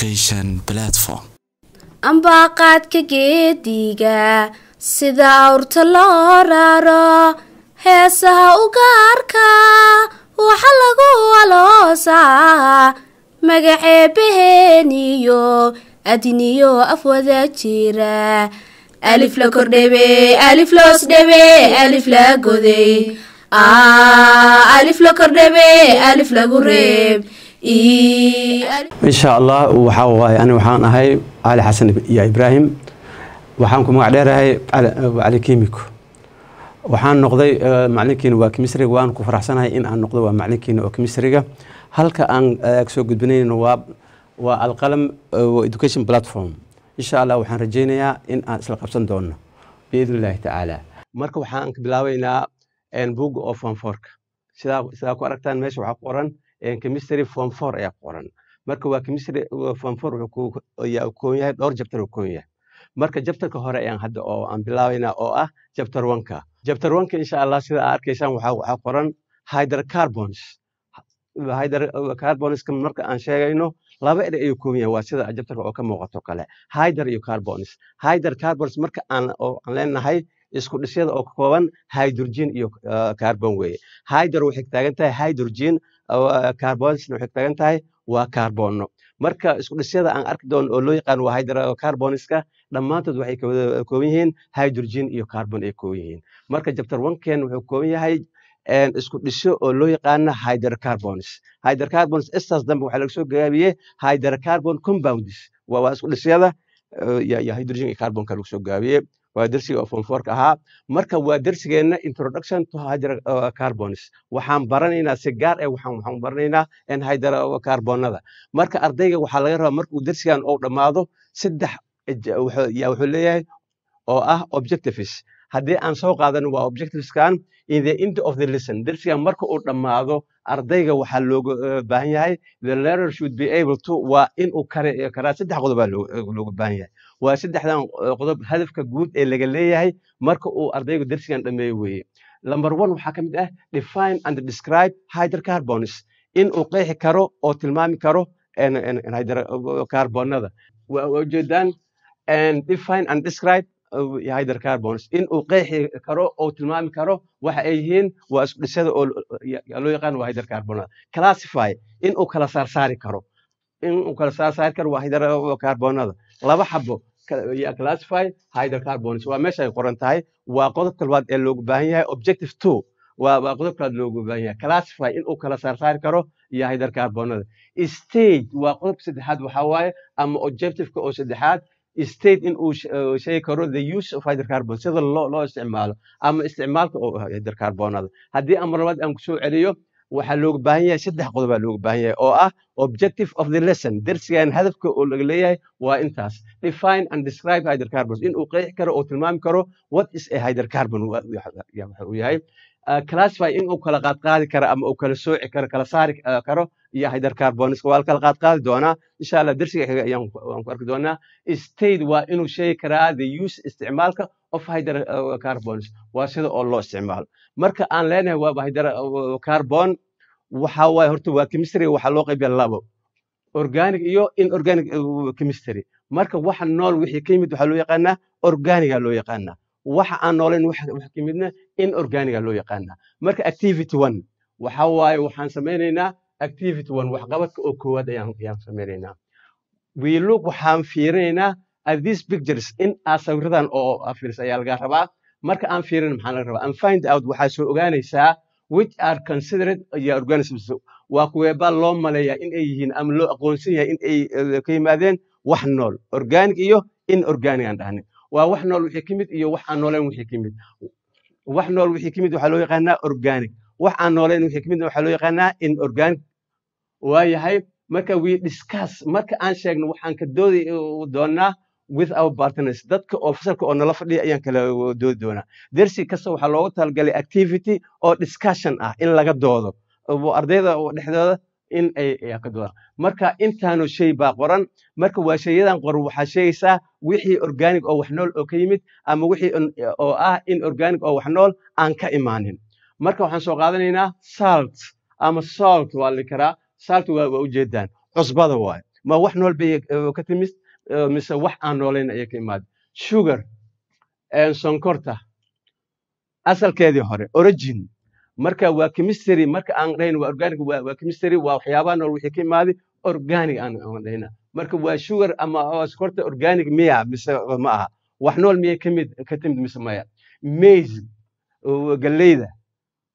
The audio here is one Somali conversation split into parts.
education platform ambaaqaadka geediga sida awrta loo raaro heesaha u gaarka waxa lagu aloosaa magaceebaheeniyo adiniyo af wada jira alif la kordhebe alif loos dhebe alif la goday alif la kordhebe alif lagu reeb insha allah waxaa waaye ani waxaan ahay cali xasan iyo ibraahim waxaan ku magac dheerahay cali kimiko waxaan noqday eh, maclinkiina waa kimisriga waan ku faraxsanahay in aan noqdo waa maclinkiina oo kimisriga halka aan eh, soo gudbinayno waa waa alqalam eh, education platform insha allah waxaan rajaynayaa in aan isla qabsan doono biidni illaahi tacaala marka waxaan ka bilaabaynaa buugga oo fanfoorka sidaa sidaa ku aragtaan meesha waxaa ku qoran chemistry form four ayaa qoran marka waa chemistry form four ayaa u yahay dhowr jabtar uu yahay marka jabtarka hore ayaan hadda oo aan bilaabaynaa oo ah jabtar wanka jabtar wanka insha allah sida aad arkaysaan waxaa qoran hydrocarbons hydrocarbonska marka aan sheegayno laba ere ayuu kooban yahay waa sida jabtarka oo ka muuqato kale hydr iyo carbons hydr carbons marka aan leenahay isku dhisyada oo ka kooban hydrogen iyo ah, carbon weye hydr waxay taagan tahay hydrogen ah, carbonsna waxay taagan tahay waa carbonno marka isku dhisyada aan arki doono oo loo yaqaan waa hydrocarboniska dhammaantood waxay kooban yihiin hydrogen iyo carbon ay kooban yihiin marka jabtar onken wuxuu kooban yahay isku dhisyo oo loo yaqaana hydrocarbons hydrocarbons istaas dambe waxaa laga soo gaabiyey hydrocarbon compounds waa isku dhisyada eh, hydrogen iyo carbonka lagu soo gaabiye waa dersigii ofonforka ahaa marka waa dersigeenna introduction to hydrocarbons uh, waxaan baranaynaa si gaar eh waxaan baranaynaa hydrocarbonada uh, marka ardayga waxaa laga rabaa markuu dersigan ou dhammaado saddex eh, yaa wuxuu leeyahay oo ah objectives haddii aan soo qaadano waa objectiveskan in the end of the lesson dersiga marka uu dhammaado ardayga waxaa looga eh, baahan yahay the learner should be able to waa inuu kare eh, karaa saddex qodobaa eh, looga baahan yahay waa saddexdan qodob hadafka guud ee laga leeyahay marka uu ardaygu dersigan dhammeeyo weeye number one waxaa ka mid ah define and describe hydrocarbons inuu qeexi karo oo tilmaami karo hydrocarbonada waa ujeedaan define and describe yahay darcarbons in uu qeexi karo oo tilmaami karo waxa ay yihiin waa isku dhisada oo loo yaqaan waa hydarcarbonada classify in uu kala saarsaari karo in uu kala saarsaari karo waa hydarcarbonada laba xabo classify hydarcarbons waa meesha ay qoran tahay waa qodobka labaad ee loogu baahan yahay objective two waa qodobka labaad loogu baahan yahay classify in uu kala saarsaari karo iyo hydarcarbonada stage waa qodobka saddexaad waxaa waaye ama objectiveka oo saddexaad state in uu sheegi karo the use of hydrocarbon sida loo isticmaalo ama isticmaalka hydrocarbonada haddii amarlabaad aan kusoo celiyo waxaa looga baahan yahay saddex qodobaa looga baahan yahay oo ah objective of the lesson dersigan hadafka oo laga leeyahay waa intaas define and describe hydrocarbons in qeexi karo oo tilmaami karo what is a hydrocarbon waxa uu yahay classify in uu kala qaadqaadi karo ama uu kala sooci karo kala saari karo iyo hydar waa kala qaadqaadi doonaa insha allah dersiga xiga ayaan ku arki doonaa state waa inuu sheegi karaa the use isticmaalka of hydar waa sida oo loo isticmaalo marka aan leenahay waaba hydar waxa waay horta waa chemistry waxaa loo qaybiya labo organic iyo inorganic chemistry marka waxa nool wixii ka yimid waxaa loo yaqaanaa organiga loo yaqaanaa waxa aan noolayn wax ka in organiga loo yaqaana marka activity one waxa waaye waxaan samaynaynaa activity one waxqabadka oo koowaad ayaan samaynaynaa wiilug waxaan fiirinaynaa at these pictures in aa sawiradan oo fiirs ayaa laga rabaa marka aan fiirin maxaa laga rabaa and find out waxaa soo ogaanaysaa which are considered organisms waa kuweebaa loo maleeyaa in ay yihiin ama loo aqoonsan yahay in eh, ka yimaadeen wax nool organic iyo inorganic aan dhahnay waa wax nool wixii ka mid iyo wax aan nooleyn wixii ka mid wax nool wixii ka mid waxaa loo yaqaanaa organic wax aan nooleyn wixii ka midna waxaa loo yaqaanaa inorganic waa yahay marka we discuss marka aan sheegno waxaan ka doodi doonaa with our partners dadka oo fasalka oo nala fadhiya ayaan kala doodi doonaa dersi kasta waxaa loogu talagalay activity oo discussion ah in laga doodo ardayda dhexdooda in ay yaqadaan marka intaanu shay baa qoran marka waa waashayadan qoran waxaa sheegaysaa wixii organic oo wax nool oo ka yimid ama wixii oo ah in organic oo wax nool aan ka imaanin marka waxaan soo qaadanaynaa salt ama salt waa la karaa salt waa waa cusbada waaye ma wax nool bay ka timid mise wax aan noolayn ayay ka imaad sugar sonkorta asalkeedii hore origin marka waa chemistry marka aan dhahayn waa organic waa chemistry waa waxyaabaha nool wixii ka imaadi organic aan dhahayna marka waa sugar ama sokorta organic miya mise ma aha wax nool miya kamid ka timid mise maya maize galleyda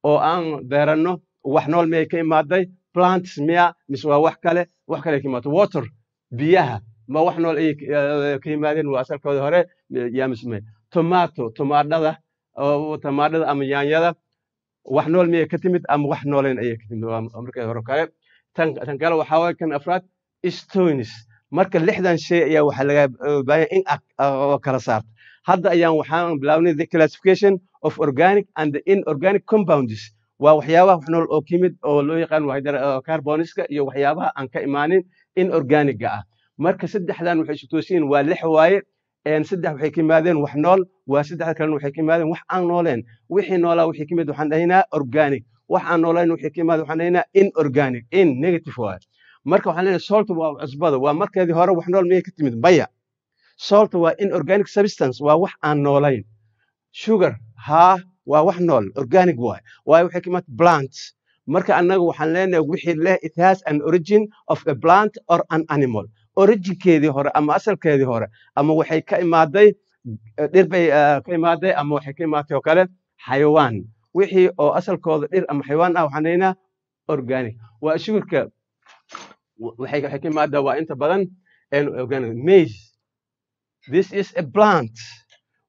oo aan beeranno wax nool miyay ka imaaday plants miya mise waa wax kale wax kale ka imaato water biyaha ma wax nool ay ka yimaadeen waa asalkooda hore yaa mise maya tomato tomaadhada tomaadhada ama yaanyada wax nool miyay ka timid ama wax nooleyn ayay ka timid markii hore kale tan kale waxaa waaye kan afraad stonis marka lixdan shay ayaa waxaa laga baahanya in kala saarto hadda ayaan waxaan bilaabnay the classification of organic and the inorganic compounds waa waxyaabaha wax nool oo kimid oo loo yaqaan carboniska iyo waxyaabaha aan ka imaanin inorganiga ah marka saddexdan waxay isu toosiyiin waa lix waaye saddex waxay ka yimaadeen wax nool waa saddexda kalena waxay ka yimaadeen wax aan nooleen wixii noolaa waxay ka waxaan dhahaynaa organic wax aan noolayn waxay ka yimaadeen waxaan dhahaynaa inorganic in negative waay marka waxaan leeyahay solta waa cusbada waa markeedii hore wax nool miyay ka timid maya solta waa inorganic substance waa wax aan noolayn sugar haa waa wax nool organic waay waayo waxay ka yimaad plant marka annaga waxaan leenahay wixii leh it has an origin of a plant or an animal orajinkeedii hore ama asalkeedii hore ama waxay ka imaaday eh, dhir bay eh, ka imaaday ama waxay ka imaatay oo kale xayawaan wixii oo asalkooda dhir ama xayawaan ah waxaan leynaa organic waa shugarka waxay ka imaadaa waa inta badan organic maize this is a plant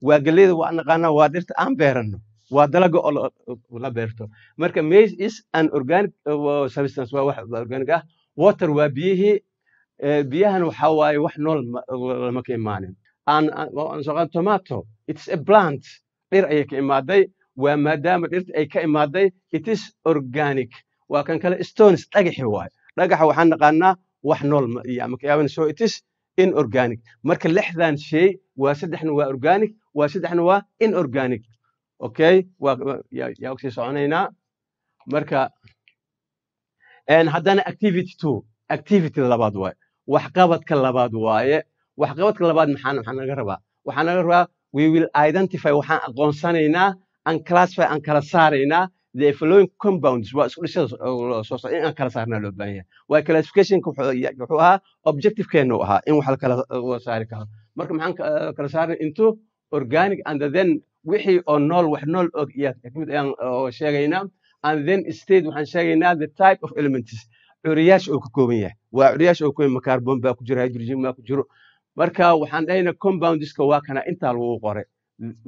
waa geleyda waa naqaanaa waa dhirta aan beerano waa dalaga oo la beerto marka maize is an organic eh, substance waa wax organic ah water waa biyihii Eh, biyahan waxa waaye wax nool lama ka imaanin tomato itis a plant dhir ayay ka imaaday waa maadaama dhirta ay ka imaaday itis organic waa kan kale stones dhagaxi waayo dhagaxa waxaan naqaanaa wax nool ama so itis inorganic marka lixdan shay waa saddexna waa organic waa saddexna waa inorganic okay yaa ugsii soconaynaa marka haddana activity two activity labaad waayo waxqabadka labaad waaye waxqabadka labaad maxaan maxaa naga rabaa waxaa naga rabaa we will identify waxaan aqoonsanaynaa aan classify aan kala saaraynaa the following compounds waa isku dhishada soo in aan kala saarnaa loo baahan yahay waa classificationka wuxuu ahaa objectivekeena ahaa in wax la saari karo marka maxaan eh, kala saarnay into organic and then wixii oo nool wax nool og iyo kamid ayaan sheegaynaa and then state waxaan sheegaynaa the type of elements curiyaash oo ka kooban yahay waa curiyaash oo kooban kaarbon baa ku jiro hydrogen baa ku jiro marka waxaan dhahayna compoundeska waa kana intaa lagu qore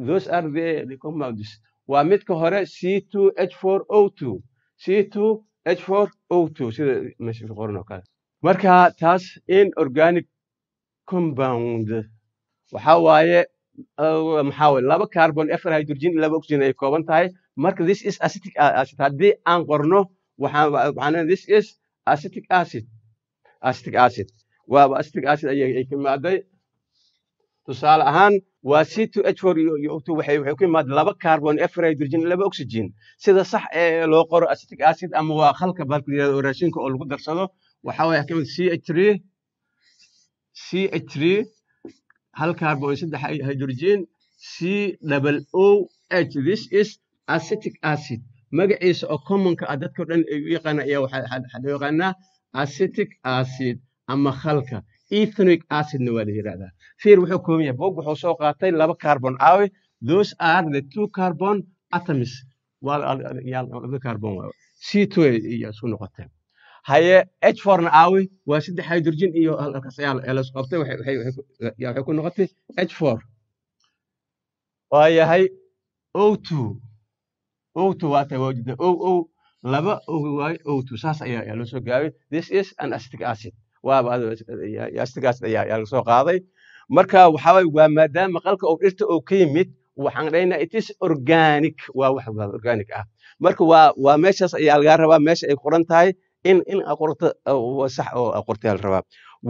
those are the, the compounds waa midka hore C2H4O2 C2H4O2 sida meesha qoran oo kale marka taas in organic compound waxa waaye uh, maxaa waaye laba carbon afar hydrogen laba oxygen ay kooban tahay marka this is acetic acid haddii aan qorno waxaan waxaan this is acetic acid acetic acid waaba acetic acid ayay ka imaaday tusaale ahaan waa c two h four waxay ku imaaday laba carbon afar hydrogen laba oxygen sida sax ee loo qoro acetic acid ama waa khalka baalku yirahdo oo raashinka oo lagu darsado waxaa waye kamid c h three c h three hal carbon saddex hydrogen c double o h this is acetic acid magaciisa oo commonka ah dadkao dhan ay u yaqaana ayaa waxaa loo yaqaanaa acitic acid ama khalka ethonic acidna waa la yidhahdaa fiir wuxuu kooban yahay bog wuxuu soo qaatay laba carbon aawe those are the two carbon atoms laba carbon c two isu noqotay haye h forna aawe waa saddex hydrogen iyo halkaas qabtay waxay ku noqotay h for waa yahay o two owto waa tahay ow ow laba oga waayo saas ayaa loo soo gaabay this is an acetic acid waaba acetic acid ayaa yaa qaaday marka waxaa waa maadaama qalka uu dhirta oo ka yimid waxaan dhaynaa it is organic waa wax organic ah marka waa waa meeshaas ayaa lagaa rabaa meesha ay qoran tahay in in qorta sax oo qorta la rabaa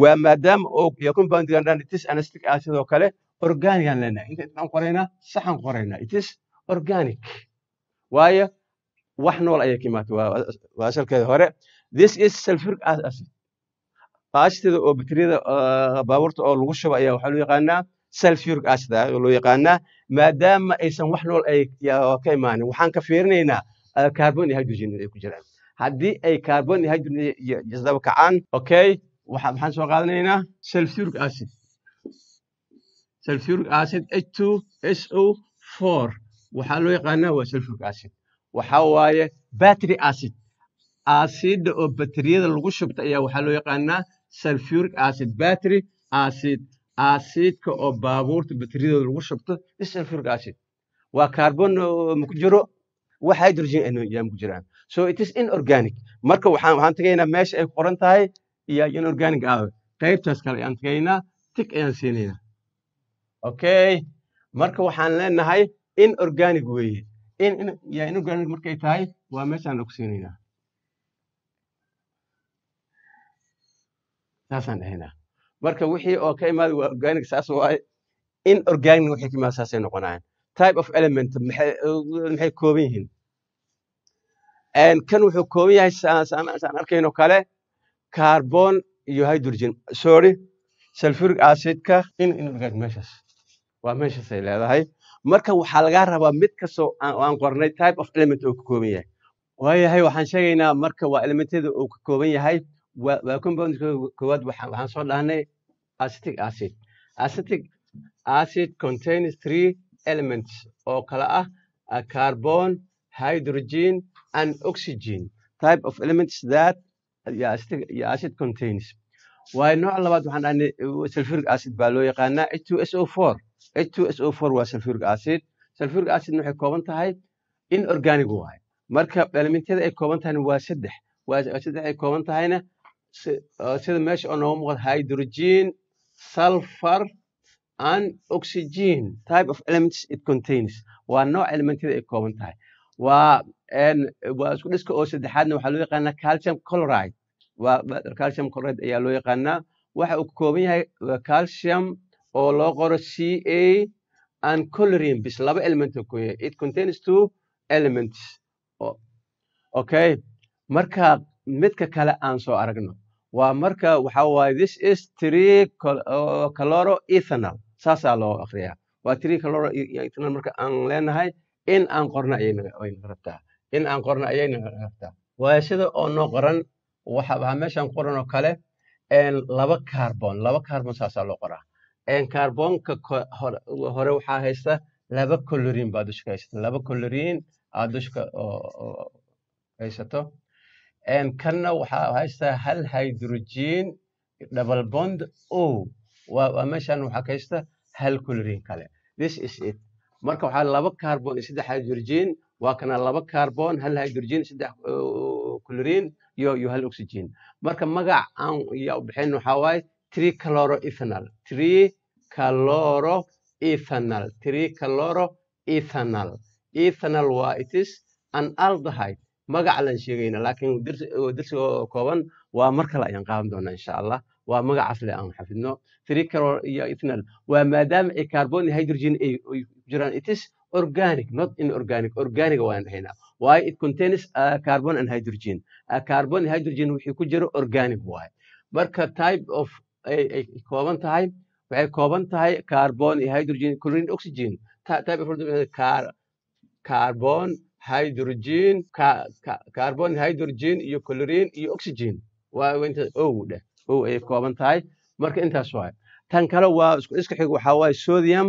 waa maadaama oo ya compound gandhan acid oo kale organic aan intaan qoraynaa saxan qoraynaa it organic waayo wax nool ayay ka imaatay waa asalkeeda hore this is sulfuric acid aasideeda oo bakteriyada ah, baabuurta oo lagu shubo ayaa waxaa loo yaqaanaa sulfuric acid ah loo yaqaanaa maadaama aysan wax nool ah, ka imaanin waxaan ka fiirinaynaa ah, carbon iyo hydrogen ay ku jiraan haddii ay carbon iyo hydrogen kacaan okay maxaan soo qaadanaynaa sulfuric acid sulfuric acid h2 so 4 waxaa loo yaqaanaa waa sulfuric acid waxa waaye battery acid asidda oo bateriyada lagu shubta ayaa waxaa loo yaqaanaa sulfuric acid battery acid asidka oo baabuurta bateriyadooda lagu shubto is sulfuric acid waa carbon ma ku jiro wax hydrogen yaa ku jiraan so it is inorganic marka waxaan waxaan tagaynaa meesha ay qoran tahay iyo inorganic ah qaybtaas kale ayaan tagaynaa tik ayaan siinaynaa okay marka waxaan leenahay in organic weeye inorganic markay tahay waa meeshaan ogsiinaynaa saasaan dhahaynaa marka wixii oo ka imaada waa organic saas waaye in organic waxay ka imaada saasay noqonayaan type of element maxay kooban yihiin kan wuxuu kooban yahay saan arkayno kale carbon iyo hydrogen sorry sulfuric acidka in inorganic meeshaas waa meeshaasay leedahay marka waxaa lagaa rabaa mid kastoo aan qornay type of element oo ka kooban yahay waayahay waxaan sheegaynaa marka waa elementyada uu ka kooban yahay waa compoundka koowaad waxaan soo dhahnay acetic acid acetic acid contains three elements oo kala ah carbon hydrogen and oxygen type of elements that your acid, contains waayo nooca labaad waxaan dhahnay sulfuric acid baa loo yaqaanaa h two s o four h2so waa salfuric acid salfuric acidna waxay kooban tahay in organic waaye marka elementyada ay kooban tahayna waa saddex saddex ay kooban tahayna sida meesha oo nooga muuqda hydrogen sulfur and oxygen type of elements it contains waa nooc elementyada ay kooban tahay waa waa isku dhiska oo saddexaadna waxaa loo yaqaanaa calcium chloride waa calcium chloride ayaa loo yaqaanaa waxa uu ka kooban yahay calcium oo loo qoro c a an colorimbis laba elementoo it contains two elements okay marka midka kale aan soo aragno waa marka waxa waaye this is tree caloro ethanal saasaa loo akriyaa waa tree caloro ethanal marka aan leenahay in aan qorno ayayna rabtaa in aan qorno ayayna rabtaa waayo sida oo noo qoran waxa meeshaan qoran oo kale laba carbon laba carbon saasaa loo qoraa kaarboonka hore waxaa haysta laba colorin baad dushka haysata laba colorin aad dushka haysato kanna waxaa haystaa hal hydrogen double bond o waa meeshan waxaa ka haysta hal colorin kale this is it marka waxaa laba carbon saddex hydrogen waa kana laba carbon hal hydrogen saddex colorin iyo iyo hal oxygen marka magac aan yaa u bixin waxaa waaye three chloroethanol three caloroethanal tricaloroethanal ethanal waa itis an aldehyde magac lan sheegayna laakiin dersiga kooban waa mar kale ayaan qaadan doonaa insha allah waa magacasle aan xafidno tricalor iyo ethanal waa maadaama ay carbon hydrogen ay ku itis organic not inorganic organiga waan dhahaynaa waayo it contains uh, carbon and hydrogen uh, carbon hydrogen wixii ku jiro organic waaye marka type of ay kooban tahay waxay kooban tahay carbon iyo hydrogen chlorine oxygen carbon hydrogen carbon hydrogen iyo chlorine iyo oxygen owdheh ow ayay kooban tahay marka intaas waay tan kale waa iska xig waxaa waaye sodium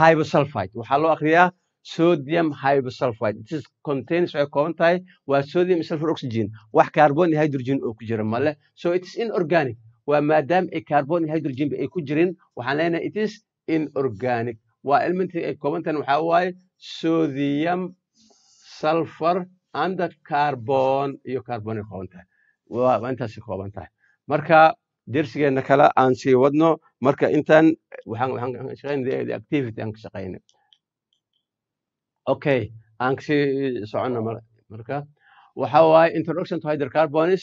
hybosulfite waxaa loo akriyaa sodium hybosulfite this contains waxay kooban tahay waa sodium sulfur oxygen wax carbon iyo hydrogen oo ku jira male so it inorganic waa maadaam ay e carbon iyo hydrogenba ay ku jirin waxaan leenahay it is inorganic waa elementary ay koobantan waxaa waaye sodium sulfur and carbon iyo carbonay kooban tahay waa intaasay kooban tahay marka dersigeenna kale aan sii wadno marka intan activity aan ka shaqayna okay aan kasii soconno marka waxaa waaye introduction to hydrocarbons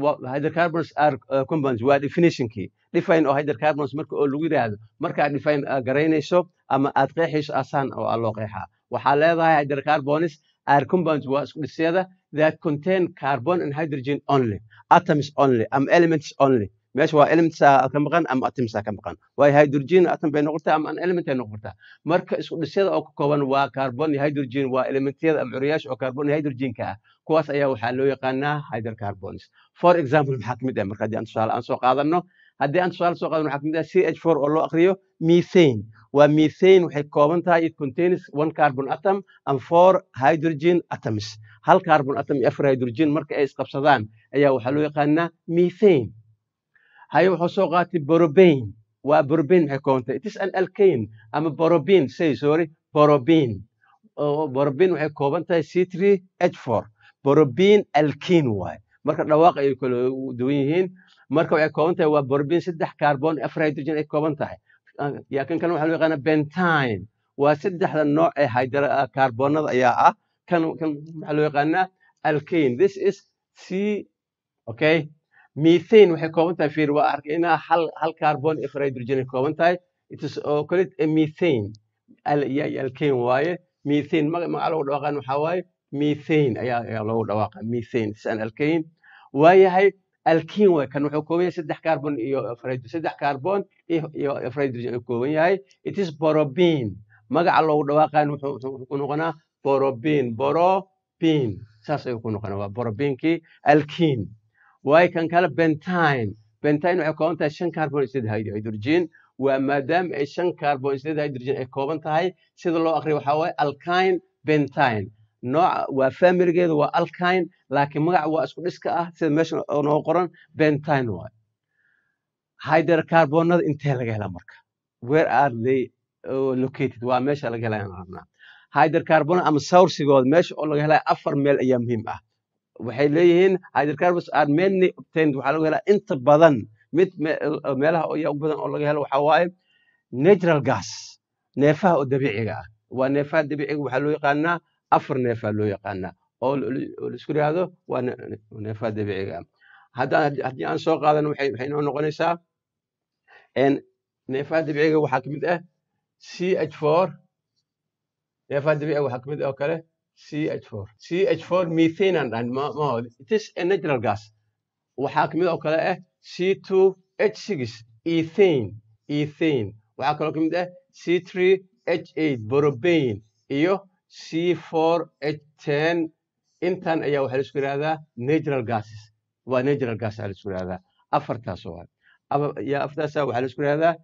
hydrocarbons are uh, compounds waa definitionkii define oo hydrocarbons marka oo lagu yidhaahdo markaad define aad uh, garaynayso ama aad qeexayso asaan oo loo qeexaa waxaa leedahay hydrocarbons are compounds waa isku dhisyada that contain carbon and hydrogen only atoms only ama elements only meesha waa elemntsaa ka maqan ama atimsaa ka maqan waayo hydrogen atom bay noqortaa ama element ay noqortaa marka isku dhisyada oo ka kooban waa carbon hydrogen waa elementyada ama curyaasha oo carbon hydrogenka ah kuwaas ayaa waxaa loo yaqaanaa hydrocarbons for example maxaa kamid ah marka haddii aan tusaale aan soo qaadano haddii aan tusaale soo qaadano waxaa kamid ah c h four oo loo akriyo methane waa methane waxay kooban tahay it contains one carbon atom and four hydrogen atoms hal carbon atom iyo afar hydrogen marka ay isqabsadaan ayaa waxaa loo yaqaanaa methane haye wuxuu soo qaatay borobain waa borobain maxay koontay it is an alkane ama borobin say sorry borobin borobin waxay kooban tahay c three borobin alkane waaye marka dhawaaq ayay kala duwan yihiin marka waxay kooban tahay waa borobin saddex carbon afar hydrogen ay kooban tahay yaa kan kale waxaa yaqaana bentine waa saddexda nooc ee hydrocarbonada ah, ayaa ah kan kan waxaa loo yaqaanaa alkane this is c okay methane waxay kooban tahay fiir waa arkay inaa hal hal carbon afar hydrogen ay kooban tahay it oo called a eh, methane waaye methane magaca loogu dhawaaqan waxaa waaye methane ayaa ayaa loogu dhawaaqa methane san alkane waayahay alkin way kan wuxuu kooban yahay saddex carbon iyo eh, saddex carbon iyo afar hydrogen uu kooban yahay it borobin magaca loogu dhawaaqan wuxuu ku noqonaa borobin borobin saas ayuu ku noqonaa waa borobinkii alkin waayo kan kale bentine bentine waxay kooban tahay shan carbon isded hydrogen waa maadaama ay shan carbon isded hydrogen ay kooban tahay sida loo akriya waxaa waaye alkine bentine nooca waa familigeeda waa alkine laakiin magaca waa isku dhiska ah sida meesha noo qoran bentine waayo hydrocarbonada intee laga helaa marka where are they located waa meesha laga helaa rabnaa ama sourcigooda meesha oo laga helaya afar meel ayaa muhiim ah waxay leeyihiin hydrocarbons are mainly obtained waxaa lagu helaa inta badan mid meelaha ya ugu badan oo laga helo waxaa waaye natural gas neefaha oo dabiiciga ah waa neefaha dabiiciga waxaa loo yaqaanaa afar neefaa loo yaqaanaa oo laisku yidhaahdo waa neefaha dabiiciga ah haddii aan soo qaadan waxay noo noqonaysaa neefaha dabiiciga waxaa ka mid ah c h four neefaha dabiiciga waxaa ka mid ah oo kale CH4. CH4 methane aan dhahan ma mahood. a natural gas. Waxaa kamid oo kale ah eh, C2H6 ethane ethane. Waxaa kaloo kamid ah eh, C3H8 propane iyo C4H10 intan ayaa waxaa la isku yidhahdaa natural gases. Waa natural gas ayaa la isku yidhahdaa. Afartaas waa. Ah. Afartaas ah waxaa la isku yidhahdaa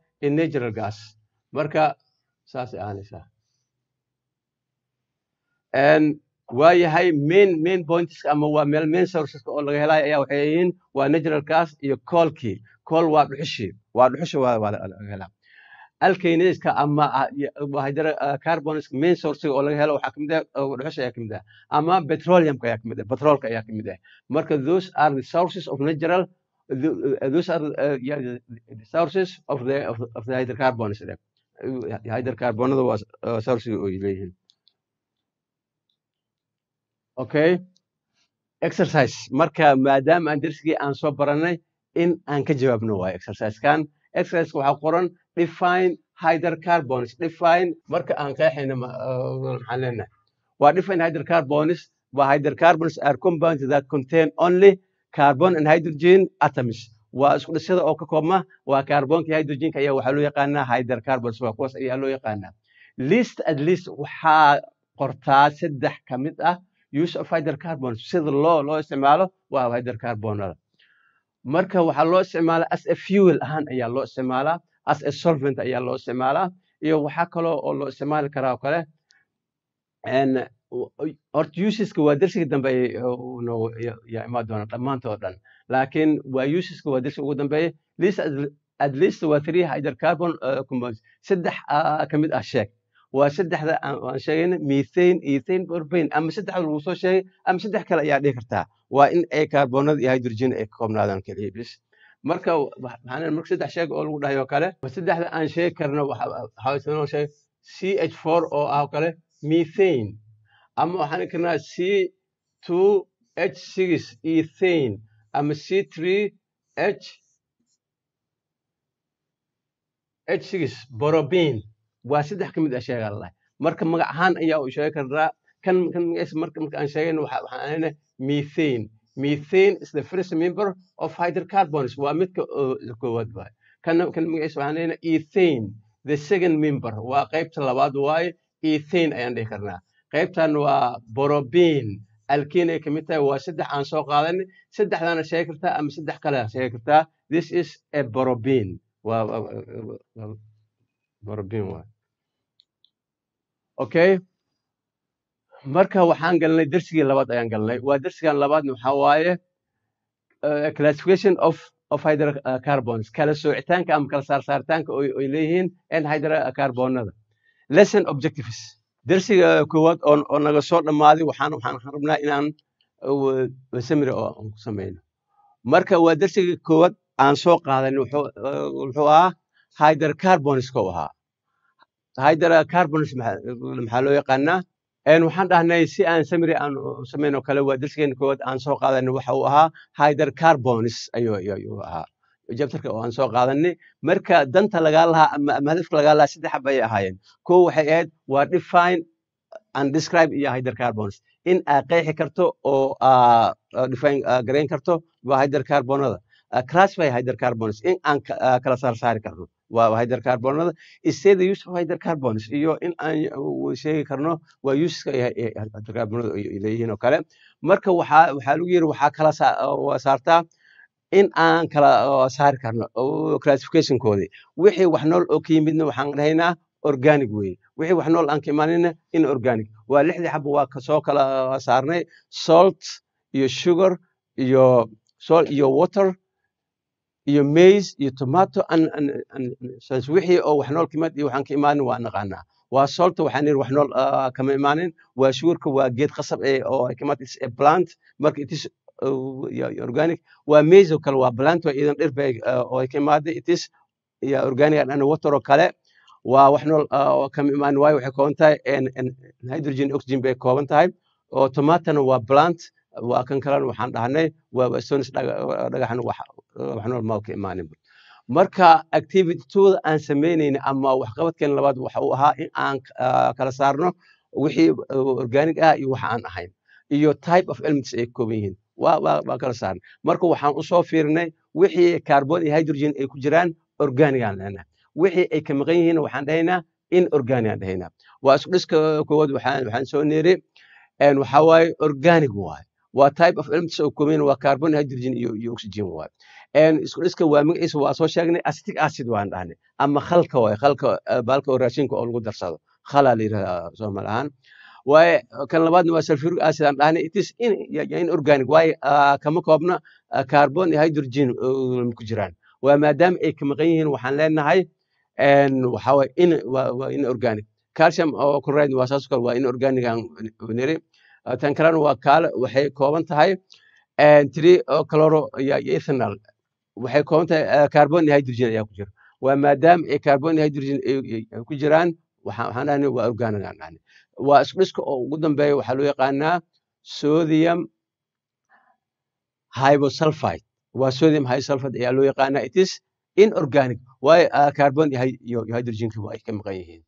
natural gas. Marka saas ay waayahay main main points ama waa meel main sourceska oo laga helaya ayaa waxay yihiin waa naturalkaas iyo koolkii kool waa dhuxushii waa dhuxusha waa helaa alkaneska ama ah, ah, carboniska main sourcega oo laga helo waxaa kamid ah dhuxusha ayaa kamid ah ama petroleumka ayaa kamid ah petrolka ayaa kamid ah marka those are the sources of natural uh, those are uh, the sources of the of, the hydrocarbons hydrocarbonada waa uh, sourcega oo leeyihiin okay exercise marka maadaama aan dersigii aan soo baranay in aan ka jawaabno waayo exercisekan exerciseka waxaa qoran define hider define marka aan qeexayna uh, maxaan leenahay waa define hider carbonis waa are compounds that contain only carbon and hydrogen atoms waa isku dhisyada oo ka koobma waa carbonka hydrogenka ayaa waxaa loo yaqaanaa hider waa kuwaas ayaa loo yaqaanaa list at least waxaa qortaa saddex ka mid ah use of hydrocarbon sida loo loo isticmaalo waa hydrocarbonada marka waxaa loo isticmaalaa as a fuel ahaan ayaa loo isticmaalaa as a solvent ayaa loo isticmaalaa iyo waxaa kaloo oo loo isticmaali karaa oo kale horta usiska waa dersiga dambe yaa imaan doona dhammaantoo dhan laakiin waa usiska waa dersiga ugu dambeeya at least waa three hydrocarbon compounds saddex ah, ah, ka mid ah sheeg waa saddexda ah, aan sheegayna methane ethane borbain ama saddexda lagu soo sheegay ama saddex kale ayaa dhihi kartaa waa in ay kaarbonada iyo hydrogen ay ka koobnaadaan keliya bis marka maxaan marka saddex sheeg oo lagu dhahay oo kale saddexda aan sheegi karna waxaa sheeg c h four oo ah oo kale methane ama waxaan karnaa c two h six ethane ama c three h h six borobin waa saddex ka mid a ah sheegalalahay marka magac ahaan ayaa u sheegi karnaa kan kan magaciisa marka marka aan sheegayno waxa waxaan ahaynaa methane methane is the first member of hydrocarbons waa midka koowaad waaye kan kan magaciisa waxaan ahaynaa ethane the second member waa qaybta labaad waaye ethane ayaan dhihi karnaa qaybtan waa borobin alkin ay ka tahay waa saddex aan soo qaadanay saddexdaana sheegi kartaa ama saddex kale sheegi kartaa this is a borobin waa borobin waaye okay marka waxaan galnay darsigii labaad ayaan galnay waa dersigan labaadna waxaa waaye eh, classification of of hydrocarbons kala soocitaanka ama kala saarsaaritaanka ay leeyihiin n hydrocarbonada lesson objectives dersiga koowaad oo naga soo dhammaaday waxaan waxaan rabnaa inaan eh, samira oo ku samayno marka waa darsiga koowaad aan soo qaadan eh, wuxuu ahaa hydrocarbonska u ahaa sahaydara carbonish maxaa loo yaqaanaa waxaan dhahnay si aan samri aan samayn oo kale waa darsigeena koowaad aan soo qaadanay waxa uu ahaa hyder carbonis ayuu ahaa jabtarka oo aan soo qaadanay marka danta lagaa lahaa ama hadafka lagaa lahaa saddex hab ayay ahaayeen kow waxay ahayd waa define and describe iyo hyder in aa qeexi karto oo define garayn karto waa hyder carbonada crash in aan kala saar karno waa hydercarbonada steeda useof hydercarbons iyo in aan sheegi karno waa useska e, hydercarbonada leeyihiin oo kale marka waxaa lagu yiri waxaa kala saartaa in aan kala saari karno classificationkoodii wixii wax nool oo ka yimidna waxaan dhahaynaa organic wey wixii wax nool aan ka imaanina in organic waa lixdii xaba waa soo kala saarnay salt iyo sugar iyo sol iyo water iyo mays iyo tomato wixii oo wax nool ka imad ah iyo waxaan ka imaanin waa naqaanaa waa solta waxaan yidhi wax nool kama imaanin waa shuurka waa geed qasab ee oo ay ah, is plant marka it uh, organic waa mays oo kale waa plant waa iidan dhir bay uh, oo ka imaaday it ya organic and water oo kale waa wax nool uh, oo kama imaanin waayo waxay kooban tahay hydrogen oxygen bay kooban tahay oo tomatona waa plant waa kan kalena waxaan dhahnay waaba stones dhagaxna aan samaynayna ama waxqabadkeena labaad waxa uu ahaa in aan ah, kala saarno wixii uh, organic ah iyo waxa aan ahayn iyo type of elements ay kooban yihiin waa kala saarnay marka waxaan usoo fiirinay wixii carbon iyo hydrogen ay ku jiraan organic aan lehnaa wixii ay ka maqan yihiin waxaan dhahaynaa in organic dhahaynaa waa isku dhiska koowaad waxaan soo neeri waxaa waaye organic waaye waa type of elements oo kooban waa carbon hydrogen iyo iyo oxygen waay een isku waa magaciisa waa soo sheegnay acetic acid waan dhahnay ama khalka waay khalka eh, baalka oo raashinka oo lagu darsado khala la yidhahdaa soomaali ahaan waaye kan labaadna waa sulfuric acid aan dhahnay it in in organic waaye ah, kama koobna ah, carbon iyo hydrogen ku jiraan waa maadaama ay kamaqan yihiin waxaan leenahay waxaa in waa in organic calcium oo chloride waa saas kale waa in organic aan niri Ah, tan kalena waa kaale waxay kooban tahay eh, tri cloro ethanol waxay kooban tahay eh, carbon hydrogen ayaa ku jira waa maadaama ay carbon hydrogen ku jiraan waxaan ahna waa organic waa isku dhiska oo ugu dambeeya waxaa loo yaqaanaa sodium hyposulfite waa sodium hyposulfite ayaa loo yaqaanaa it inorganic waayo ah, carbon hydrogenka ay ka maqan yihiin